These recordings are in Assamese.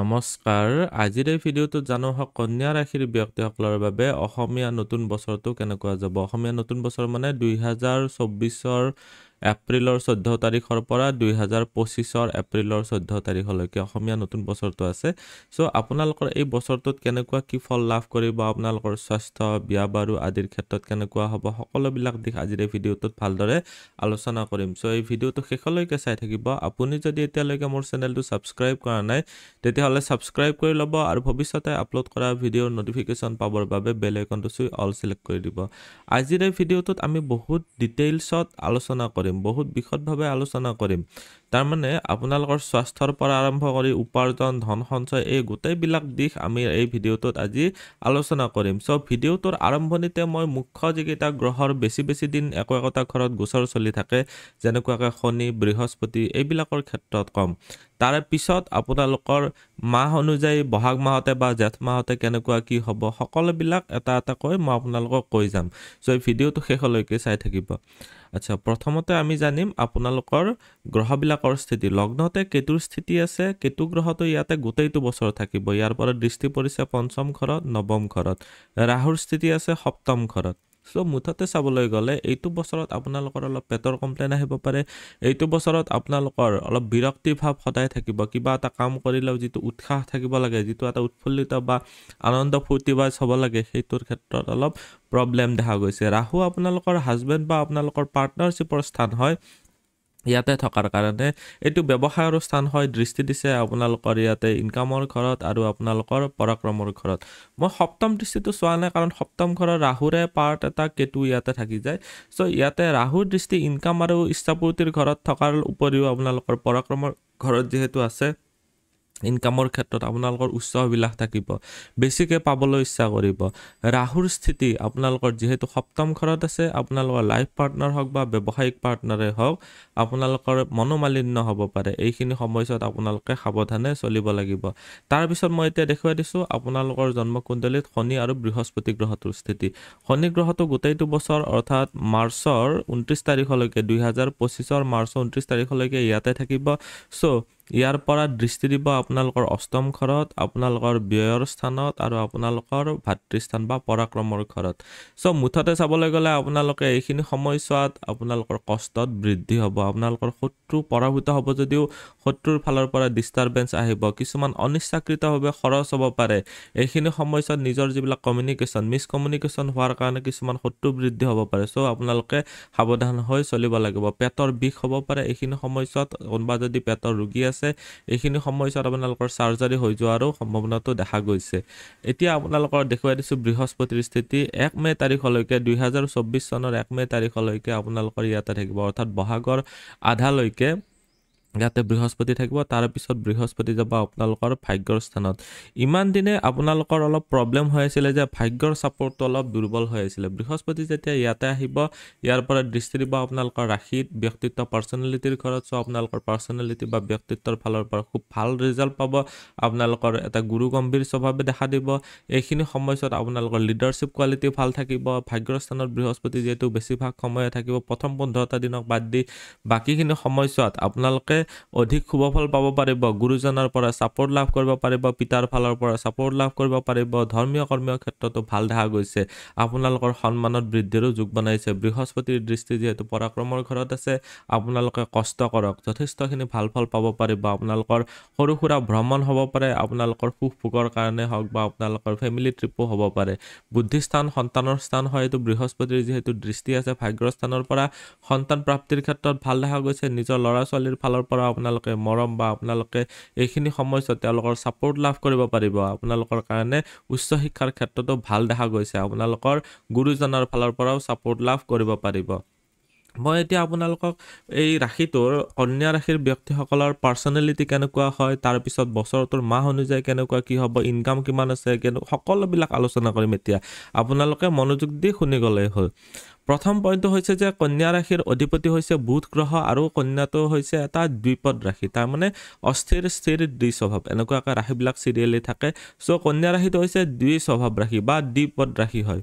নমস্কাৰ আজিৰ এই ভিডিওটি জানো হোক কন্যা ৰাশিৰ ব্যক্তিসকলেৰ নতুন বছৰটো কেনেকুৱা যাব নতুন বছৰ মানে দুই হাজাৰ এপ্ৰিলৰ চৈধ্য তাৰিখৰ পৰা দুই হাজাৰ পঁচিছৰ এপ্ৰিলৰ চৈধ্য তাৰিখলৈকে অসমীয়া নতুন বছৰটো আছে চ' আপোনালোকৰ এই বছৰটোত কেনেকুৱা কি ফল লাভ কৰিব আপোনালোকৰ স্বাস্থ্য বিয়া বাৰু আদিৰ ক্ষেত্ৰত কেনেকুৱা হ'ব সকলোবিলাক দিশ আজিৰ এই ভিডিঅ'টোত ভালদৰে আলোচনা কৰিম ছ' এই ভিডিঅ'টো শেষলৈকে চাই থাকিব আপুনি যদি এতিয়ালৈকে মোৰ চেনেলটো ছাবস্ক্ৰাইব কৰা নাই তেতিয়াহ'লে ছাবস্ক্ৰাইব কৰি ল'ব আৰু ভৱিষ্যতে আপলোড কৰা ভিডিঅ'ৰ ন'টিফিকেশ্যন পাবৰ বাবে বেলেগ চুই অল ছিলেক্ট কৰি দিব আজিৰ এই ভিডিঅ'টোত আমি বহুত ডিটেইলছত আলোচনা কৰিম কৰিম বহুত বিশদভাৱে আলোচনা কৰিম তাৰমানে আপোনালোকৰ স্বাস্থ্যৰ পৰা আৰম্ভ কৰি উপাৰ্জন ধন সঞ্চয় এই গোটেইবিলাক দিশ আমি এই ভিডিঅ'টোত আজি আলোচনা কৰিম চ' ভিডিঅ'টোৰ আৰম্ভণিতে মই মুখ্য যিকেইটা গ্ৰহৰ বেছি বেছি দিন একো একোটা ঘৰত গোচৰ চলি থাকে যেনেকুৱাকৈ শনি বৃহস্পতি এইবিলাকৰ ক্ষেত্ৰত ক'ম তাৰে পিছত আপোনালোকৰ মাহ অনুযায়ী বহাগ মাহতে বা জেঠ মাহতে কেনেকুৱা কি হ'ব সকলোবিলাক এটা এটা কৈ মই আপোনালোকক কৈ যাম চ' এই ভিডিঅ'টো শেষলৈকে চাই থাকিব আচ্ছা প্ৰথমতে আমি জানিম আপোনালোকৰ গ্ৰহবিলাকৰ স্থিতি লগ্নতে কেতুৰ স্থিতি আছে কেতু গ্ৰহটো ইয়াতে গোটেইটো বছৰ থাকিব ইয়াৰ পৰা দৃষ্টি পৰিছে পঞ্চম ঘৰত নৱম ঘৰত ৰাহুৰ স্থিতি আছে সপ্তম ঘৰত চ' মুঠতে চাবলৈ গ'লে এইটো বছৰত আপোনালোকৰ অলপ পেটৰ কমপ্লেইন আহিব পাৰে এইটো বছৰত আপোনালোকৰ অলপ বিৰক্তিভাৱ সদায় থাকিব কিবা এটা কাম কৰিলেও যিটো উৎসাহ থাকিব লাগে যিটো এটা উৎফুল্লিত বা আনন্দ ফূৰ্তি বা চাব লাগে সেইটোৰ ক্ষেত্ৰত অলপ প্ৰব্লেম দেখা গৈছে ৰাহু আপোনালোকৰ হাজবেণ্ড বা আপোনালোকৰ পাৰ্টনাৰশ্বিপৰ স্থান হয় ইয়াতে থকাৰ কাৰণে এইটো ব্যৱসায়ৰ স্থান হয় দৃষ্টি দিছে আপোনালোকৰ ইয়াতে ইনকামৰ ঘৰত আৰু আপোনালোকৰ পৰাক্ৰমৰ ঘৰত মই সপ্তম দৃষ্টিটো চোৱা নাই কাৰণ সপ্তম ঘৰৰ ৰাহুৰে পাৰ্ট এটা কেতু ইয়াতে থাকি যায় চ' ইয়াতে ৰাহুৰ দৃষ্টি ইনকাম আৰু ইচ্ছাপূৰ্তিৰ ঘৰত থকাৰ উপৰিও আপোনালোকৰ পৰাক্ৰমৰ ঘৰত যিহেতু আছে ইনকামৰ ক্ষেত্ৰত আপোনালোকৰ উচ্চ অভিলাষ থাকিব বেছিকৈ পাবলৈ ইচ্ছা কৰিব ৰাহুৰ স্থিতি আপোনালোকৰ যিহেতু সপ্তম ঘৰত আছে আপোনালোকৰ লাইফ পাৰ্টনাৰ হওক বা ব্যৱসায়িক পাৰ্টনাৰে হওক আপোনালোকৰ মনোমালিন্য হ'ব পাৰে এইখিনি সময়ছোৱাত আপোনালোকে সাৱধানে চলিব লাগিব তাৰপিছত মই এতিয়া দেখুৱাই দিছোঁ আপোনালোকৰ জন্মকুণ্ডলীত শনি আৰু বৃহস্পতি গ্ৰহটোৰ স্থিতি শনি গ্ৰহটো গোটেইটো বছৰ অৰ্থাৎ মাৰ্চৰ ঊনত্ৰিছ তাৰিখলৈকে দুহেজাৰ পঁচিছৰ মাৰ্চৰ ঊনত্ৰিছ তাৰিখলৈকে ইয়াতে থাকিব চ' ইয়াৰ পৰা দৃষ্টি দিব আপোনালোকৰ অষ্টম ঘৰত আপোনালোকৰ ব্যয়ৰ স্থানত আৰু আপোনালোকৰ ভাতৃস্থান বা পৰাক্ৰমৰ ঘৰত চ' মুঠতে চাবলৈ গ'লে আপোনালোকে এইখিনি সময়ছোৱাত আপোনালোকৰ কষ্টত বৃদ্ধি হ'ব আপোনালোকৰ শত্ৰু পৰাভূত হ'ব যদিও শত্ৰুৰ ফালৰ পৰা ডিষ্টাৰ্বেঞ্চ আহিব কিছুমান অনিচ্ছাকৃতভাৱে খৰচ হ'ব পাৰে এইখিনি সময়ছোৱাত নিজৰ যিবিলাক কমিউনিকেশ্যন মিছকমিউনিকেশ্যন হোৱাৰ কাৰণে কিছুমান শত্ৰু বৃদ্ধি হ'ব পাৰে চ' আপোনালোকে সাৱধান হৈ চলিব লাগিব পেটৰ বিষ হ'ব পাৰে এইখিনি সময়ছোৱাত কোনোবা যদি পেটৰ ৰোগী আছে আছে এইখিনি সময়ছোৱাত আপোনালোকৰ চাৰ্জাৰী হৈ যোৱাৰো সম্ভাৱনাটো দেখা গৈছে এতিয়া আপোনালোকৰ দেখুৱাই দিছোঁ বৃহস্পতিৰ স্থিতি এক মে তাৰিখলৈকে দুহেজাৰ চৌব্বিছ চনৰ এক মে তাৰিখলৈকে আপোনালোকৰ ইয়াতে থাকিব অৰ্থাৎ বহাগৰ আধালৈকে ইয়াতে বৃহস্পতি থাকিব তাৰপিছত বৃহস্পতি যাব আপোনালোকৰ ভাগ্যৰ স্থানত ইমান দিনে আপোনালোকৰ অলপ প্ৰব্লেম হৈ আছিলে যে ভাগ্যৰ ছাপৰ্টটো অলপ দুৰ্বল হৈ আছিলে বৃহস্পতি যেতিয়া ইয়াতে আহিব ইয়াৰ পৰা দৃষ্টি দিব আপোনালোকৰ ৰাশিত ব্যক্তিত্ব পাৰ্চনেলিটিৰ ঘৰত চ' আপোনালোকৰ পাৰ্চনেলিটি বা ব্যক্তিত্বৰ ফালৰ পৰা খুব ভাল ৰিজাল্ট পাব আপোনালোকৰ এটা গুৰু গম্ভীৰ স্বভাৱে দেখা দিব এইখিনি সময়ছোৱাত আপোনালোকৰ লিডাৰশ্বিপ কোৱালিটি ভাল থাকিব ভাগ্যৰ স্থানত বৃহস্পতি যিহেতু বেছিভাগ সময়ে থাকিব প্ৰথম পোন্ধৰটা দিনক বাদ দি বাকীখিনি সময়ছোৱাত আপোনালোকে অধিক শুভফল পাব পাৰিব গুৰুজনাৰ পৰা ছাপৰ্ট লাভ কৰিব পাৰিব পিতাৰ ফালৰ পৰা ছাপৰ্ট লাভ কৰিব পাৰিব ধৰ্মীয় কৰ্মীয় ক্ষেত্ৰতো ভাল দেখা গৈছে আপোনালোকৰ সন্মানত বৃদ্ধিৰো যোগ বনাইছে বৃহস্পতিৰ দৃষ্টি যিহেতু পৰাক্ৰমৰ ঘৰত আছে আপোনালোকে কষ্ট কৰক যথেষ্টখিনি ভাল ফল পাব পাৰিব আপোনালোকৰ সৰু সুৰা ভ্ৰমণ হ'ব পাৰে আপোনালোকৰ সুখ ভোগৰ কাৰণে হওক বা আপোনালোকৰ ফেমিলি ট্ৰিপো হ'ব পাৰে বুদ্ধিস্থান সন্তানৰ স্থান হয় এইটো বৃহস্পতিৰ যিহেতু দৃষ্টি আছে ভাগ্যস্থানৰ পৰা সন্তান প্ৰাপ্তিৰ ক্ষেত্ৰত ভাল দেখা গৈছে নিজৰ ল'ৰা ছোৱালীৰ ফালৰ পৰা পৰা আপোনালোকে মৰম বা আপোনালোকে এইখিনি সময়ছোৱাত তেওঁলোকৰ ছাপৰ্ট লাভ কৰিব পাৰিব আপোনালোকৰ কাৰণে উচ্চ শিক্ষাৰ ক্ষেত্ৰতো ভাল দেখা গৈছে আপোনালোকৰ গুৰুজনাৰ ফালৰ পৰাও ছাপৰ্ট লাভ কৰিব পাৰিব মই এতিয়া আপোনালোকক এই ৰাশিটোৰ কন্যা ৰাশিৰ ব্যক্তিসকলৰ পাৰ্চনেলিটি কেনেকুৱা হয় তাৰপিছত বছৰটোৰ মাহ অনুযায়ী কেনেকুৱা কি হ'ব ইনকাম কিমান আছে কেনে সকলোবিলাক আলোচনা কৰিম এতিয়া আপোনালোকে মনোযোগ দি শুনি গ'লেই হ'ল প্ৰথম পইণ্টটো হৈছে যে কন্যা ৰাশিৰ অধিপতি হৈছে বুধ গ্ৰহ আৰু কন্যাটো হৈছে এটা দ্বিপদ ৰাশি তাৰমানে অস্থিৰ স্থিৰ দ্বি স্বভাৱ এনেকুৱাকৈ ৰাশিবিলাক চিৰিয়েলি থাকে চ' কন্যা ৰাশিটো হৈছে দুই স্বভাৱ ৰাশি বা দ্বিপদ ৰাশি হয়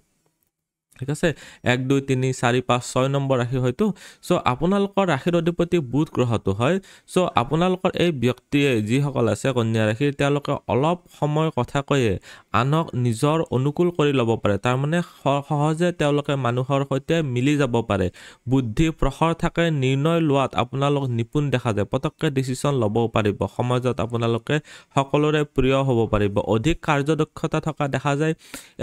ঠিক আছে এক দুই তিনি চাৰি পাঁচ ছয় নম্বৰ ৰাশি হয়তো চ' আপোনালোকৰ ৰাশিৰ অধিপতি বুধ গ্ৰহটো হয় চ' আপোনালোকৰ এই ব্যক্তিয়ে যিসকল আছে কন্যা ৰাশি তেওঁলোকে অলপ সময় কথা কৈয়ে আনক নিজৰ অনুকূল কৰি ল'ব পাৰে তাৰমানে সহজে তেওঁলোকে মানুহৰ সৈতে মিলি যাব পাৰে বুদ্ধি প্ৰসৰ থাকে নিৰ্ণয় লোৱাত আপোনালোক নিপুণ দেখা যায় পটককৈ ডিচিশ্যন ল'ব পাৰিব সমাজত আপোনালোকে সকলোৰে প্ৰিয় হ'ব পাৰিব অধিক কাৰ্যদক্ষতা থকা দেখা যায়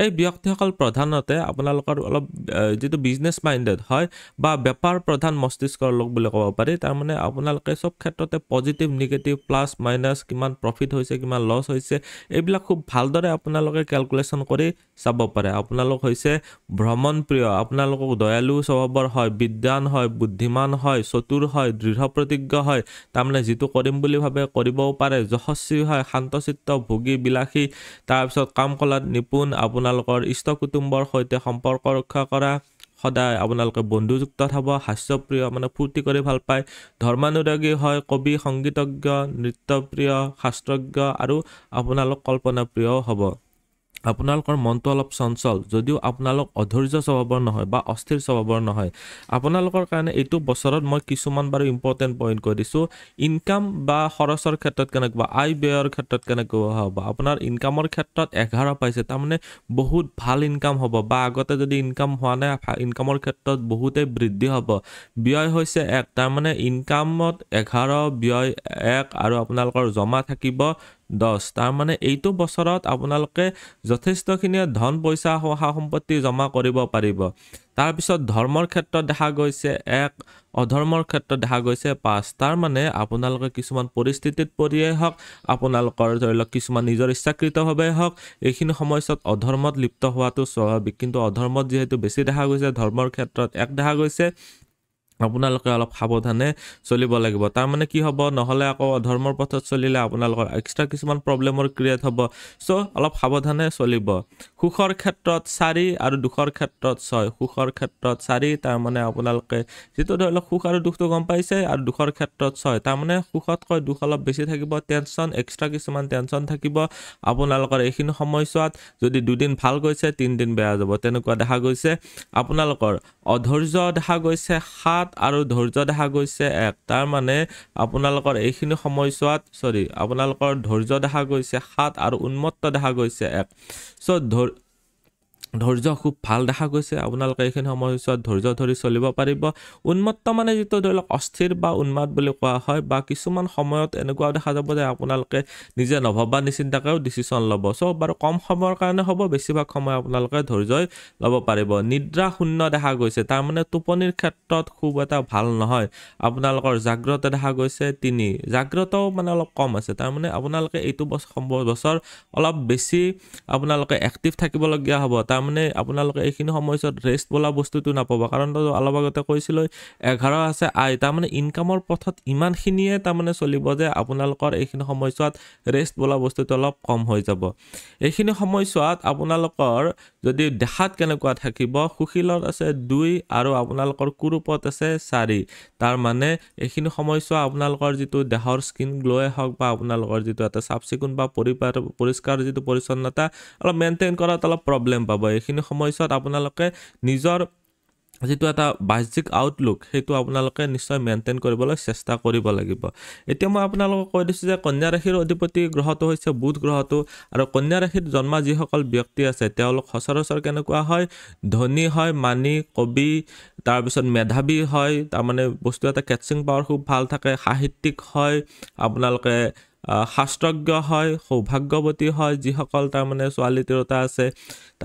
এই ব্যক্তিসকল প্ৰধানতে আপোনালোকৰ আৰু অলপ যিটো বিজনেছ মাইণ্ডেড হয় বা বেপাৰ প্ৰধান মস্তিষ্কৰ লোক বুলি ক'ব পাৰি তাৰমানে আপোনালোকে চব ক্ষেত্ৰতে পজিটিভ নিগেটিভ প্লাছ মাইনাছ কিমান প্ৰফিট হৈছে কিমান লছ হৈছে এইবিলাক খুব ভালদৰে আপোনালোকে কেলকুলেশ্যন কৰি চাব পাৰে আপোনালোক হৈছে ভ্ৰমণপ্ৰিয় আপোনালোকক দয়ালু স্বভাৱৰ হয় বিদ্যান হয় বুদ্ধিমান হয় চতুৰ হয় দৃঢ় প্ৰতিজ্ঞ হয় তাৰমানে যিটো কৰিম বুলি ভাবে কৰিবও পাৰে যশস্বী হয় শান্তচিত্ত ভোগী বিলাসী তাৰপিছত কাম কলাত নিপুণ আপোনালোকৰ ইষ্ট কুটুম্বৰ সৈতে সম্পৰ্ক ৰক্ষা কৰা সদায় আপোনালোকে বন্ধুযুক্ত হ'ব হাস্যপ্ৰিয় মানে ফূৰ্তি কৰি ভাল পায় ধৰ্মানুৰাগী হয় কবি সংগীতজ্ঞ নৃত্যপ্ৰিয় শাস্ত্ৰজ্ঞ আৰু আপোনালোক কল্পনাপ্ৰিয়ও হ'ব আপোনালোকৰ মনটো অলপ চঞ্চল যদিও আপোনালোক অধৈৰ্য স্বভাৱৰ নহয় বা অস্থিৰ স্বভাৱৰ নহয় আপোনালোকৰ কাৰণে এইটো বছৰত মই কিছুমান বাৰু ইম্পৰ্টেণ্ট পইণ্ট কৈ দিছোঁ ইনকাম বা খৰচৰ ক্ষেত্ৰত কেনেকুৱা আয় ব্যয়ৰ ক্ষেত্ৰত কেনেকুৱা হ'ব আপোনাৰ ইনকামৰ ক্ষেত্ৰত এঘাৰ পাইছে তাৰমানে বহুত ভাল ইনকাম হ'ব বা আগতে যদি ইনকাম হোৱা নাই ইনকামৰ ক্ষেত্ৰত বহুতেই বৃদ্ধি হ'ব ব্যয় হৈছে এক তাৰমানে ইনকামত এঘাৰ ব্যয় এক আৰু আপোনালোকৰ জমা থাকিব দহ তাৰমানে এইটো বছৰত আপোনালোকে যথেষ্টখিনিয়ে ধন পইচা সা সম্পত্তি জমা কৰিব পাৰিব তাৰপিছত ধৰ্মৰ ক্ষেত্ৰত দেখা গৈছে এক অধৰ্মৰ ক্ষেত্ৰত দেখা গৈছে পাঁচ তাৰমানে আপোনালোকে কিছুমান পৰিস্থিতিত পৰিয়েই হওক আপোনালোকৰ ধৰি লওক কিছুমান নিজৰ ইচ্ছাকৃতভাৱেই হওক এইখিনি সময়ছোৱাত অধৰ্মত লিপ্ত হোৱাটো স্বাভাৱিক কিন্তু অধৰ্মত যিহেতু বেছি দেখা গৈছে ধৰ্মৰ ক্ষেত্ৰত এক দেখা গৈছে আপোনালোকে অলপ সাৱধানে চলিব লাগিব তাৰমানে কি হ'ব নহ'লে আকৌ অধৰ্মৰ পথত চলিলে আপোনালোকৰ এক্সট্ৰা কিছুমান প্ৰব্লেমৰ ক্ৰিয়েট হ'ব চ' অলপ সাৱধানে চলিব সুখৰ ক্ষেত্ৰত চাৰি আৰু দুখৰ ক্ষেত্ৰত ছয় সুখৰ ক্ষেত্ৰত চাৰি তাৰমানে আপোনালোকে যিটো ধৰি লওক সুখ আৰু দুখটো গম পাইছে আৰু দুখৰ ক্ষেত্ৰত ছয় তাৰমানে সুখতকৈ দুখ অলপ বেছি থাকিব টেনশ্যন এক্সট্ৰা কিছুমান টেনশ্যন থাকিব আপোনালোকৰ এইখিনি সময়ছোৱাত যদি দুদিন ভাল গৈছে তিনিদিন বেয়া যাব তেনেকুৱা দেখা গৈছে আপোনালোকৰ অধৈৰ্য দেখা গৈছে সাত সাত আৰু ধৈৰ্য দেখা গৈছে এক তাৰমানে আপোনালোকৰ এইখিনি সময়ছোৱাত চৰি আপোনালোকৰ ধৈৰ্য দেখা গৈছে সাত আৰু উন্মত্ত দেখা গৈছে এক চ' ধৈৰ্য খুব ভাল দেখা গৈছে আপোনালোকে এইখিনি সময়ছোৱাত ধৈৰ্য ধৰি চলিব পাৰিব উন্মত্ত মানে যিটো ধৰি লওক অস্থিৰ বা উন্মাদ বুলি কোৱা হয় বা কিছুমান সময়ত এনেকুৱাও দেখা যাব যে আপোনালোকে নিজে নভবা নিচিন্তাকৈও ডিচিশ্যন ল'ব চ' বাৰু কম সময়ৰ কাৰণে হ'ব বেছিভাগ সময় আপোনালোকে ধৈৰ্যই ল'ব পাৰিব নিদ্ৰা শূন্য দেখা গৈছে তাৰমানে টোপনিৰ ক্ষেত্ৰত খুব এটা ভাল নহয় আপোনালোকৰ জাগ্ৰত দেখা গৈছে তিনি জাগ্ৰতও মানে অলপ কম আছে তাৰমানে আপোনালোকে এইটো বছৰ বছৰ অলপ বেছি আপোনালোকে এক্টিভ থাকিবলগীয়া হ'ব তাৰ তাৰমানে আপোনালোকে এইখিনি সময়ছোৱাত ৰেষ্ট বোলা বস্তুটো নাপাব কাৰণ অলপ আগতে কৈছিলোঁ এঘাৰ আছে আই তাৰমানে ইনকামৰ পথত ইমানখিনিয়ে তাৰমানে চলিব যে আপোনালোকৰ এইখিনি সময়ছোৱাত ৰেষ্ট বোলা বস্তুটো অলপ কম হৈ যাব এইখিনি সময়ছোৱাত আপোনালোকৰ যদি দেহাত কেনেকুৱা থাকিব সুশীলত আছে দুই আৰু আপোনালোকৰ কুৰূপত আছে চাৰি তাৰমানে এইখিনি সময়ছোৱা আপোনালোকৰ যিটো দেহৰ স্কিন গ্ল'য়ে হওক বা আপোনালোকৰ যিটো এটা চাফ চিকুণ বা পৰিপাৰ পৰিষ্কাৰ যিটো পৰিচ্ছন্নতা অলপ মেইনটেইন কৰাত অলপ প্ৰব্লেম পাব এইখিনি সময়ছোৱাত আপোনালোকে নিজৰ যিটো এটা বাহ্যিক আউটলুক সেইটো আপোনালোকে নিশ্চয় মেইনটেইন কৰিবলৈ চেষ্টা কৰিব লাগিব এতিয়া মই আপোনালোকক কৈ দিছোঁ যে কন্যা ৰাশিৰ অধিপতি গ্ৰহটো হৈছে বুধ গ্ৰহটো আৰু কন্যা ৰাশিত জন্মা যিসকল ব্যক্তি আছে তেওঁলোক সচৰাচৰ কেনেকুৱা হয় ধনী হয় মানি কবি তাৰপিছত মেধাৱী হয় তাৰমানে বস্তু এটা কেটচিং পাৱাৰ খুব ভাল থাকে সাহিত্যিক হয় আপোনালোকে শাস্ত্ৰজ্ঞ হয় সৌভাগ্যৱতী হয় যিসকল তাৰমানে ছোৱালী তিৰোতা আছে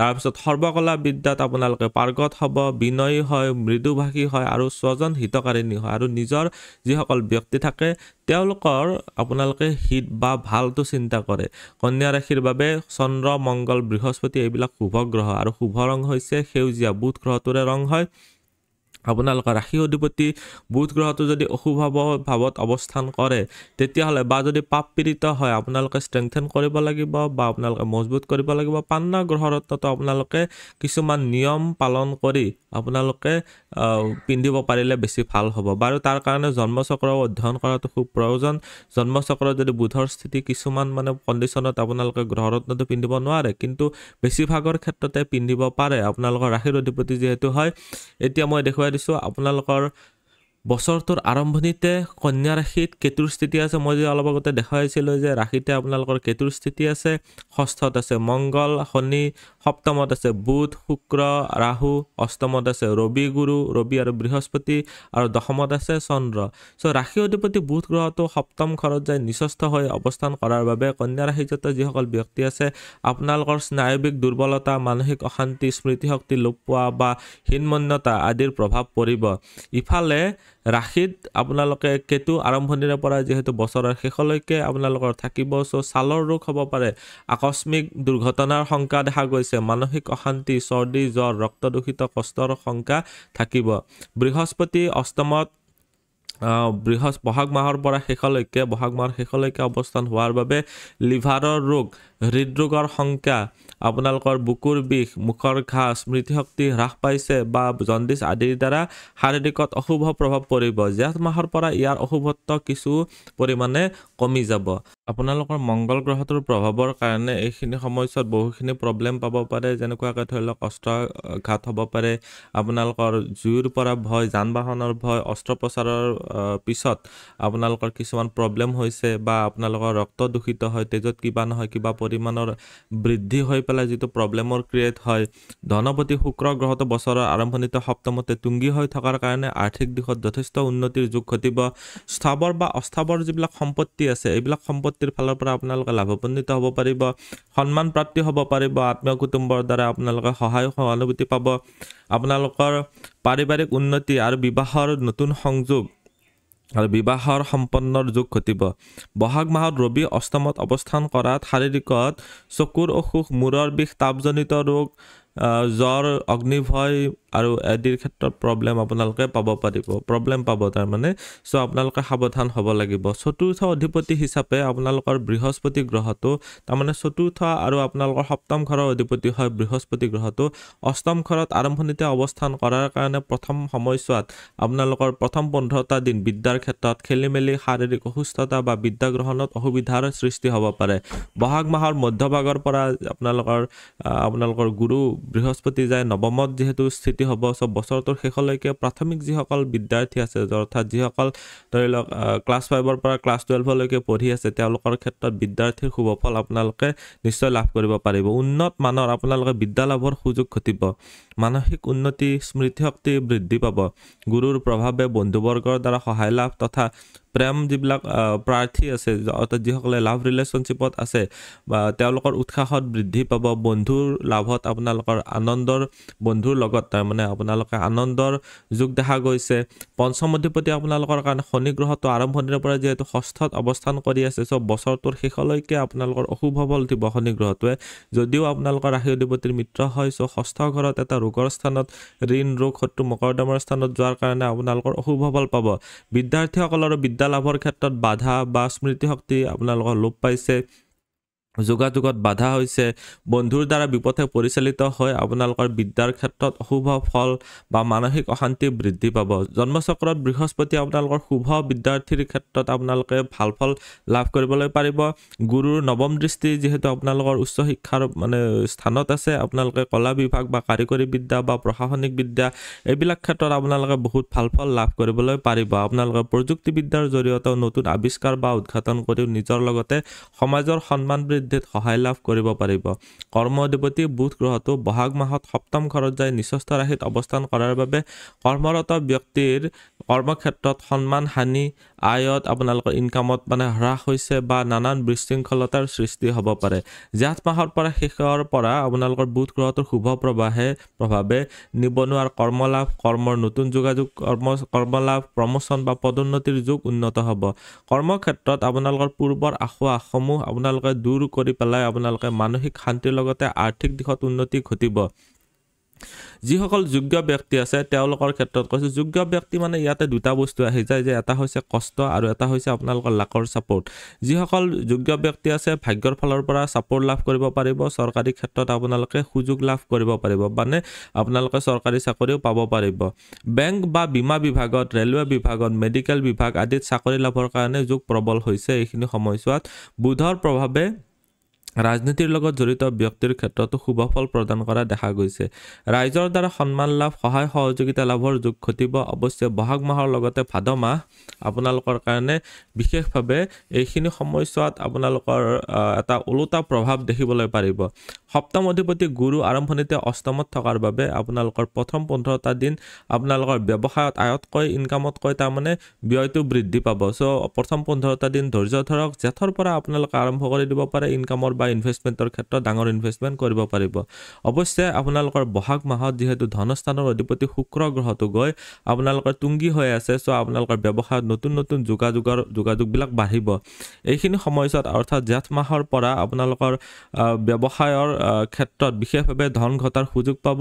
তাৰপিছত সৰ্বকলা বিদ্যাত আপোনালোকে পাৰ্গত হ'ব বিনয়ী হয় মৃদুভাষী হয় আৰু স্বজন হিতকাৰিণী হয় আৰু নিজৰ যিসকল ব্যক্তি থাকে তেওঁলোকৰ আপোনালোকে হিত বা ভালটো চিন্তা কৰে কন্যা ৰাশিৰ বাবে চন্দ্ৰ মংগল বৃহস্পতি এইবিলাক শুভ গ্ৰহ আৰু শুভ ৰং হৈছে সেউজীয়া বুধ গ্ৰহটোৰে ৰং হয় আপোনালোকৰ ৰাশি অধিপতি বুধ গ্ৰহটো যদি অশুভ ভাৱত অৱস্থান কৰে তেতিয়াহ'লে বা যদি পাপ পীড়িত হয় আপোনালোকে ষ্ট্ৰেংথেন কৰিব লাগিব বা আপোনালোকে মজবুত কৰিব লাগিব পান্না গ্ৰহৰত্নটো আপোনালোকে কিছুমান নিয়ম পালন কৰি আপোনালোকে পিন্ধিব পাৰিলে বেছি ভাল হ'ব বাৰু তাৰ কাৰণে জন্মচক্ৰ অধ্যয়ন কৰাটো খুব প্ৰয়োজন জন্মচক্ৰ যদি বুধৰ স্থিতি কিছুমান মানে কণ্ডিশ্যনত আপোনালোকে গ্ৰহৰত্নটো পিন্ধিব নোৱাৰে কিন্তু বেছিভাগৰ ক্ষেত্ৰতে পিন্ধিব পাৰে আপোনালোকৰ ৰাশিৰ অধিপতি যিহেতু হয় এতিয়া মই দেখুৱাই দিছোঁ আপোনালোকৰ বছৰটোৰ আৰম্ভণিতে কন্যা ৰাশিত কেতুৰ স্থিতি আছে মই যে অলপ আগতে দেখুৱাইছিলোঁ যে ৰাশিতে আপোনালোকৰ কেতুৰ স্থিতি আছে ষষ্ঠত আছে মংগল শনি সপ্তমত আছে বুধ শুক্ৰ ৰাহু অষ্টমত আছে ৰবি গুৰু ৰবি আৰু বৃহস্পতি আৰু দশমত আছে চন্দ্ৰ চ' ৰাশি অধিপতি বুধ গ্ৰহটো সপ্তম ঘৰত যায় নিস্বস্থ হৈ অৱস্থান কৰাৰ বাবে কন্যা ৰাশিজাত যিসকল ব্যক্তি আছে আপোনালোকৰ স্নায়ুবিক দুৰ্বলতা মানসিক অশান্তি স্মৃতিশক্তি লোপ পোৱা বা হীনমন্যতা আদিৰ প্ৰভাৱ পৰিব ইফালে ৰাশিত আপোনালোকে কেতু আৰম্ভণিৰে পৰা যিহেতু বছৰৰ শেষলৈকে আপোনালোকৰ থাকিব চ' ছালৰ ৰোগ হ'ব পাৰে আকস্মিক দুৰ্ঘটনাৰ শংকা দেখা গৈছে মানসিক অশান্তি চৰ্দি জ্বৰ ৰক্তদূষিত কষ্টৰ শংকা থাকিব বৃহস্পতি অষ্টমত বৃহ বহাগ মাহৰ পৰা শেষলৈকে বহাগ মাহৰ শেষলৈকে অৱস্থান হোৱাৰ বাবে লিভাৰৰ ৰোগ হৃদৰোগৰ সংখ্যা আপোনালোকৰ বুকুৰ বিষ মুখৰ ঘাঁহ স্মৃতিশক্তি হ্ৰাস পাইছে বা জণ্ডিচ আদিৰ দ্বাৰা শাৰীৰিকত অশুভ প্ৰভাৱ পৰিব জেঠ মাহৰ পৰা ইয়াৰ অশুভত্ব কিছু পৰিমাণে কমি যাব আপোনালোকৰ মংগল গ্ৰহটোৰ প্ৰভাৱৰ কাৰণে এইখিনি সময়ছোৱাত বহুখিনি প্ৰব্লেম পাব পাৰে যেনেকুৱাকৈ ধৰি লওক অস্ত্ৰঘাত হ'ব পাৰে আপোনালোকৰ জুইৰ পৰা ভয় যান বাহনৰ ভয় অস্ত্ৰোপচাৰৰ পিছত আপোনালোকৰ কিছুমান প্ৰব্লেম হৈছে বা আপোনালোকৰ ৰক্ত দূষিত হয় তেজত কিবা নহয় কিবা পৰিমাণৰ বৃদ্ধি হৈ পেলাই যিটো প্ৰব্লেমৰ ক্ৰিয়েট হয় ধনপতি শুক্ৰ গ্ৰহটো বছৰৰ আৰম্ভণিতে সপ্তমতে তুংগী হৈ থকাৰ কাৰণে আৰ্থিক দিশত যথেষ্ট উন্নতিৰ যোগ ঘটিব স্থাৱৰ বা অস্থাৱৰ যিবিলাক সম্পত্তি আছে এইবিলাক সম্পত্তিৰ ফালৰ পৰা আপোনালোকে লাভান্বিত হ'ব পাৰিব সন্মান প্ৰাপ্তি হ'ব পাৰিব আত্মীয় কুটুম্বৰ দ্বাৰা আপোনালোকে সহায় সহানুভূতি পাব আপোনালোকৰ পাৰিবাৰিক উন্নতি আৰু বিবাহৰ নতুন সংযোগ আৰু বিবাহৰ সম্পন্নৰ যুগ ঘটিব বহাগ মাহত ৰবি অষ্টমত অৱস্থান কৰাত শাৰীৰিকত চকুৰ অসুখ মূৰৰ বিষ তাপজনিত ৰোগ জ্বৰ অগ্নিভয় আৰু আদিৰ ক্ষেত্ৰত প্ৰব্লেম আপোনালোকে পাব পাৰিব প্ৰব্লেম পাব তাৰমানে চ' আপোনালোকে সাৱধান হ'ব লাগিব চতুৰ্থ অধিপতি হিচাপে আপোনালোকৰ বৃহস্পতি গ্ৰহটো তাৰমানে চতুৰ্থ আৰু আপোনালোকৰ সপ্তম ঘৰৰ অধিপতি হয় বৃহস্পতি গ্ৰহটো অষ্টম ঘৰত আৰম্ভণিতে অৱস্থান কৰাৰ কাৰণে প্ৰথম সময়ছোৱাত আপোনালোকৰ প্ৰথম পোন্ধৰটা দিন বিদ্যাৰ ক্ষেত্ৰত খেলি মেলি শাৰীৰিক অসুস্থতা বা বিদ্যা গ্ৰহণত অসুবিধাৰ সৃষ্টি হ'ব পাৰে বহাগ মাহৰ মধ্যভাগৰ পৰা আপোনালোকৰ আপোনালোকৰ গুৰু বৃহস্পতি যায় নৱমত যিহেতু স্থিতি হ'ব চব বছৰটোৰ শেষলৈকে প্ৰাথমিক যিসকল বিদ্যাৰ্থী আছে অৰ্থাৎ যিসকল ধৰি লওক ক্লাছ ফাইভৰ পৰা ক্লাছ টুৱেলভলৈকে পঢ়ি আছে তেওঁলোকৰ ক্ষেত্ৰত বিদ্যাৰ্থীৰ শুভফল আপোনালোকে নিশ্চয় লাভ কৰিব পাৰিব উন্নত মানৰ আপোনালোকে বিদ্যা লাভৰ সুযোগ ঘটিব মানসিক উন্নতি স্মৃতিশক্তি বৃদ্ধি পাব গুৰুৰ প্ৰভাৱে বন্ধুবৰ্গৰ দ্বাৰা সহায় লাভ তথা প্ৰেম যিবিলাক প্ৰাৰ্থী আছে অৰ্থাৎ যিসকলে লাভ ৰিলেশ্যনশ্বিপত আছে বা তেওঁলোকৰ উৎসাহত বৃদ্ধি পাব বন্ধুৰ লাভত আপোনালোকৰ আনন্দৰ বন্ধুৰ লগত তাৰমানে আপোনালোকে আনন্দৰ যোগ দেখা গৈছে পঞ্চম অধিপতি আপোনালোকৰ কাৰণে শনি গ্ৰহটো আৰম্ভণিৰ পৰা যিহেতু ষষ্ঠত অৱস্থান কৰি আছে চ' বছৰটোৰ শেষলৈকে আপোনালোকৰ অশুভ ফল দিব শনি গ্ৰহটোৱে যদিও আপোনালোকৰ ৰাশি অধিপতিৰ মিত্ৰ হয় চ' ষষ্ঠ ঘৰত এটা ৰোগৰ স্থানত ঋণ ৰোগ শত্ৰু মকৰদমৰ স্থানত যোৱাৰ কাৰণে আপোনালোকৰ অশুভ ফল পাব বিদ্যাৰ্থীসকলৰ বিদ্যা বিদ্যা লাভৰ ক্ষেত্ৰত বাধা বা স্মৃতিশক্তি আপোনালোকৰ লোপ পাইছে যোগাযোগত বাধা হৈছে বন্ধুৰ দ্বাৰা বিপথে পৰিচালিত হৈ আপোনালোকৰ বিদ্যাৰ ক্ষেত্ৰত অশুভ ফল বা মানসিক অশান্তি বৃদ্ধি পাব জন্মচক্ৰত বৃহস্পতি আপোনালোকৰ শুভ বিদ্যাৰ্থীৰ ক্ষেত্ৰত আপোনালোকে ভাল ফল লাভ কৰিবলৈ পাৰিব গুৰুৰ নৱম দৃষ্টি যিহেতু আপোনালোকৰ উচ্চ শিক্ষাৰ মানে স্থানত আছে আপোনালোকে কলা বিভাগ বা কাৰিকৰী বিদ্যা বা প্ৰশাসনিক বিদ্যা এইবিলাক ক্ষেত্ৰত আপোনালোকে বহুত ভাল ফল লাভ কৰিবলৈ পাৰিব আপোনালোকে প্ৰযুক্তিবিদ্যাৰ জৰিয়তেও নতুন আৱিষ্কাৰ বা উদঘাটন কৰিও নিজৰ লগতে সমাজৰ সন্মান বৃদ্ধি সিদ্ধিত সহায় লাভ কৰিব পাৰিব কৰ্মদেৱতী বুধ গ্ৰহটো বহাগ মাহত সপ্তম ঘৰত যায় নিস্বস্থ ৰাশিত অৱস্থান কৰাৰ বাবে কৰ্মৰত ব্যক্তিৰ কৰ্মক্ষেত্ৰত সন্মান হানি আয়ত আপোনালোকৰ ইনকামত মানে হ্ৰাস হৈছে বা নানান বিশৃংখলতাৰ সৃষ্টি হ'ব পাৰে জেঠ মাহৰ পৰা শেষৰ পৰা আপোনালোকৰ বুধ গ্ৰহটোৰ শুভ প্ৰবাহে প্ৰভাৱে নিবনুৱাৰ কৰ্মলাভ কৰ্মৰ নতুন যোগাযোগ কৰ্ম কৰ্মলাভ প্ৰমোচন বা পদোন্নতিৰ যুগ উন্নত হ'ব কৰ্মক্ষেত্ৰত আপোনালোকৰ পূৰ্বৰ আখোৱাসমূহ আপোনালোকে দূৰ কৰি পেলাই আপোনালোকে মানসিক শান্তিৰ লগতে আৰ্থিক দিশত উন্নতি ঘটিব যিসকল যোগ্য ব্যক্তি আছে তেওঁলোকৰ ক্ষেত্ৰত কৈছোঁ যোগ্য ব্যক্তি মানে ইয়াতে দুটা বস্তু আহি যায় যে এটা হৈছে কষ্ট আৰু এটা হৈছে আপোনালোকৰ লাকৰ ছাপৰ্ট যিসকল যোগ্য ব্যক্তি আছে ভাগ্যৰ ফালৰ পৰা ছাপৰ্ট লাভ কৰিব পাৰিব চৰকাৰী ক্ষেত্ৰত আপোনালোকে সুযোগ লাভ কৰিব পাৰিব মানে আপোনালোকে চৰকাৰী চাকৰিও পাব পাৰিব বেংক বা বীমা বিভাগত ৰেলৱে বিভাগত মেডিকেল বিভাগ আদিত চাকৰি লাভৰ কাৰণে যোগ প্ৰবল হৈছে এইখিনি সময়ছোৱাত বুধৰ প্ৰভাৱে ৰাজনীতিৰ লগত জড়িত ব্যক্তিৰ ক্ষেত্ৰতো শুভফল প্ৰদান কৰা দেখা গৈছে ৰাইজৰ দ্বাৰা সন্মান লাভ সহায় সহযোগিতা লাভৰ যুগ ঘটিব অৱশ্যে বহাগ মাহৰ লগতে ভাদ মাহ আপোনালোকৰ কাৰণে বিশেষভাৱে এইখিনি সময়ছোৱাত আপোনালোকৰ এটা ওলোটা প্ৰভাৱ দেখিবলৈ পাৰিব সপ্তম অধিপতি গুৰু আৰম্ভণিতে অষ্টমত থকাৰ বাবে আপোনালোকৰ প্ৰথম পোন্ধৰটা দিন আপোনালোকৰ ব্যৱসায়ত আয়তকৈ ইনকামতকৈ তাৰমানে ব্যয়টো বৃদ্ধি পাব চ' প্ৰথম পোন্ধৰটা দিন ধৈৰ্য ধৰক জেঠৰ পৰা আপোনালোকে আৰম্ভ কৰি দিব পাৰে ইনকামৰ বা বা ইনভেষ্টমেণ্টৰ ক্ষেত্ৰত ডাঙৰ ইনভেষ্টমেণ্ট কৰিব পাৰিব অৱশ্যে আপোনালোকৰ বহাগ মাহত যিহেতু ধনস্থানৰ অধিপতি শুক্ৰ গ্ৰহটো গৈ আপোনালোকৰ তুংগী হৈ আছে চ' আপোনালোকৰ ব্যৱসায়ত নতুন নতুন যোগাযোগৰ যোগাযোগবিলাক বাঢ়িব এইখিনি সময়ছোৱাত অৰ্থাৎ জেঠ মাহৰ পৰা আপোনালোকৰ ব্যৱসায়ৰ ক্ষেত্ৰত বিশেষভাৱে ধন ঘটাৰ সুযোগ পাব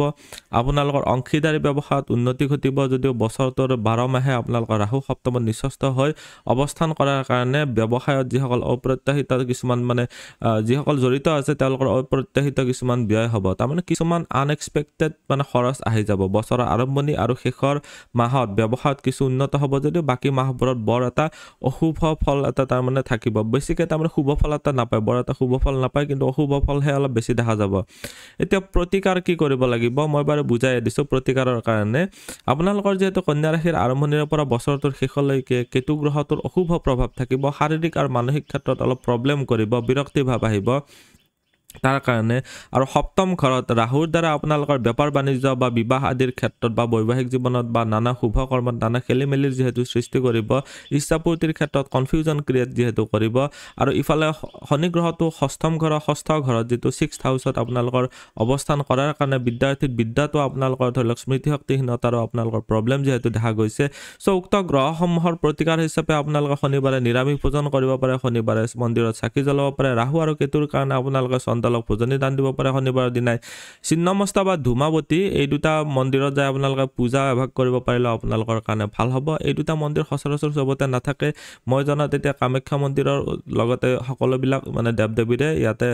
আপোনালোকৰ অংশীদাৰী ব্যৱসায়ত উন্নতি ঘটিব যদিও বছৰটোৰ বাৰ মাহে আপোনালোকৰ ৰাহু সপ্তমত নিশ্চস্থ হৈ অৱস্থান কৰাৰ কাৰণে ব্যৱসায়ত যিসকল অপ্ৰত্যাশিত কিছুমান মানে যিসকল যিসকল জড়িত আছে তেওঁলোকৰ অপ্ৰত্যাশিত কিছুমান ব্যয় হ'ব তাৰমানে কিছুমান আনএক্সপেক্টেড মানে খৰচ আহি যাব বছৰৰ আৰম্ভণি আৰু শেষৰ মাহত ব্যৱসায়ত কিছু উন্নত হ'ব যদিও বাকী মাহবোৰত বৰ এটা অশুভ ফল এটা তাৰমানে থাকিব বেছিকৈ তাৰমানে শুভ ফল এটা নাপায় বৰ এটা শুভ ফল নাপায় কিন্তু অশুভ ফলহে অলপ বেছি দেখা যাব এতিয়া প্ৰতিকাৰ কি কৰিব লাগিব মই বাৰু বুজাই দিছোঁ প্ৰতিকাৰৰ কাৰণে আপোনালোকৰ যিহেতু কন্যা ৰাশিৰ আৰম্ভণিৰে পৰা বছৰটোৰ শেষলৈকে কেতু গ্ৰহটোৰ অশুভ প্ৰভাৱ থাকিব শাৰীৰিক আৰু মানসিক ক্ষেত্ৰত অলপ প্ৰব্লেম কৰিব বিৰক্তিভাৱ আহিব pas. তাৰ কাৰণে আৰু সপ্তম ঘৰত ৰাহুৰ দ্বাৰা আপোনালোকৰ বেপাৰ বাণিজ্য বা বিবাহ আদিৰ ক্ষেত্ৰত বা বৈবাহিক জীৱনত বা নানা শুভ কৰ্মত নানা খেলি মেলিৰ যিহেতু সৃষ্টি কৰিব ইচ্ছাপূৰ্তিৰ ক্ষেত্ৰত কনফিউজন ক্ৰিয়েট যিহেতু কৰিব আৰু ইফালে শনি গ্ৰহটো ষষ্ঠম ঘৰৰ ষষ্ঠ ঘৰত যিটো ছিক্স হাউচত আপোনালোকৰ অৱস্থান কৰাৰ কাৰণে বিদ্যাৰ্থীক বিদ্যাটো আপোনালোকৰ ধৰি লওক স্মৃতিশক্তিহীনতাৰো আপোনালোকৰ প্ৰব্লেম যিহেতু দেখা গৈছে চ' উক্ত গ্ৰহসমূহৰ প্ৰতিকাৰ হিচাপে আপোনালোকে শনিবাৰে নিৰামিষ ভোজন কৰিব পাৰে শনিবাৰে মন্দিৰত চাকি জ্বলাব পাৰে ৰাহু আৰু কেতুৰ কাৰণে আপোনালোকে চন্দ্ৰ দলক ভোজনী দান দিব পাৰে শনিবাৰৰ দিনাই চিন্নমস্তা বা ধূমাৱতী এই দুটা মন্দিৰত যায় আপোনালোকে পূজা এভাগ কৰিব পাৰিলে আপোনালোকৰ কাৰণে ভাল হ'ব এই দুটা মন্দিৰ সচৰাচৰ চবতে নাথাকে মই জনাত এতিয়া কামাখ্যা মন্দিৰৰ লগতে সকলোবিলাক মানে দেৱ দেৱীৰে ইয়াতে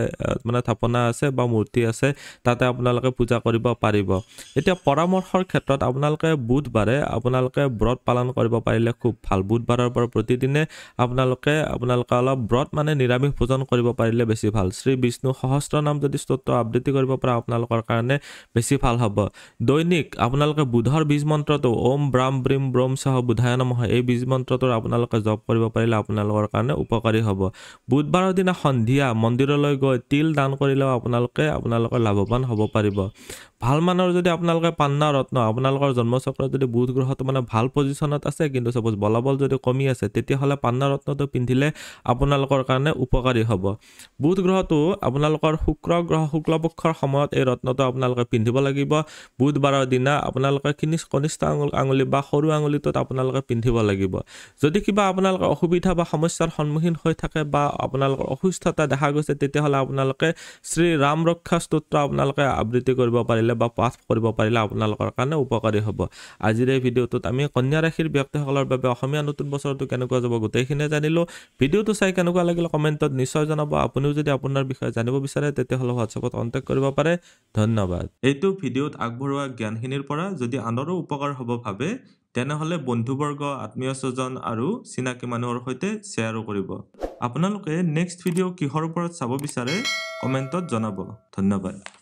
মানে থাপনা আছে বা মূৰ্তি আছে তাতে আপোনালোকে পূজা কৰিব পাৰিব এতিয়া পৰামৰ্শৰ ক্ষেত্ৰত আপোনালোকে বুধবাৰে আপোনালোকে ব্ৰত পালন কৰিব পাৰিলে খুব ভাল বুধবাৰৰ পৰা প্ৰতিদিনে আপোনালোকে আপোনালোকে অলপ ব্ৰত মানে নিৰামিষ ভোজন কৰিব পাৰিলে বেছি ভাল শ্ৰী বিষ্ণু সহজ পাঁচটা নাম যদি স্তত্ব আবৃত্তি কৰিব পৰা আপোনালোকৰ কাৰণে বেছি ভাল হ'ব দৈনিক আপোনালোকে বুধৰ বীজ মন্ত্ৰটো ওম ব্ৰাম ব্ৰীম ব্ৰম চাহ বুধায় নম এই বীজ মন্ত্ৰটোৰ আপোনালোকে জপ কৰিব পাৰিলে আপোনালোকৰ কাৰণে উপকাৰী হ'ব বুধবাৰৰ দিনা সন্ধিয়া মন্দিৰলৈ গৈ তিল দান কৰিলেও আপোনালোকে আপোনালোকৰ লাভৱান হ'ব পাৰিব ভাল মানৰ যদি আপোনালোকে পান্না ৰত্ন আপোনালোকৰ জন্মচক্ৰত যদি বুধ গ্ৰহটো মানে ভাল পজিশ্যনত আছে কিন্তু চাপ'জ বলাবল যদি কমি আছে তেতিয়াহ'লে পান্না ৰত্নটো পিন্ধিলে আপোনালোকৰ কাৰণে উপকাৰী হ'ব বুধ গ্ৰহটো আপোনালোকৰ শুক্ৰ গ্ৰহ শুক্লপক্ষৰ সময়ত এই ৰত্নটো আপোনালোকে পিন্ধিব লাগিব বুধবাৰৰ দিনা আপোনালোকে কিনি কনিষ্ঠ আঙুল আঙুলি বা সৰু আঙুলিটোত আপোনালোকে পিন্ধিব লাগিব যদি কিবা আপোনালোকে অসুবিধা বা সমস্যাৰ সন্মুখীন হৈ থাকে বা আপোনালোকৰ অসুস্থতা দেখা গৈছে তেতিয়াহ'লে আপোনালোকে শ্ৰী ৰাম ৰক্ষা স্তোত্ৰ আপোনালোকে আবৃত্তি কৰিব পাৰিলে পাৰিলে বা পাঠ কৰিব পাৰিলে আপোনালোকৰ কাৰণে উপকাৰী হ'ব আজিৰ এই ভিডিঅ'টোত আমি কন্যা ৰাশিৰ ব্যক্তিসকলৰ বাবে অসমীয়া নতুন বছৰটো কেনেকুৱা যাব গোটেইখিনিয়ে জানিলোঁ ভিডিঅ'টো চাই কেনেকুৱা লাগিলে কমেণ্টত নিশ্চয় জনাব আপুনিও যদি আপোনাৰ বিষয়ে জানিব বিচাৰে তেতিয়াহ'লে হোৱাটছএপত কণ্টেক্ট কৰিব পাৰে ধন্যবাদ এইটো ভিডিঅ'ত আগবঢ়োৱা জ্ঞানখিনিৰ পৰা যদি আনৰো উপকাৰ হ'ব ভাবে তেনেহ'লে বন্ধুবৰ্গ আত্মীয় স্বজন আৰু চিনাকি মানুহৰ সৈতে শ্বেয়াৰো কৰিব আপোনালোকে নেক্সট ভিডিঅ' কিহৰ ওপৰত চাব বিচাৰে কমেণ্টত জনাব ধন্যবাদ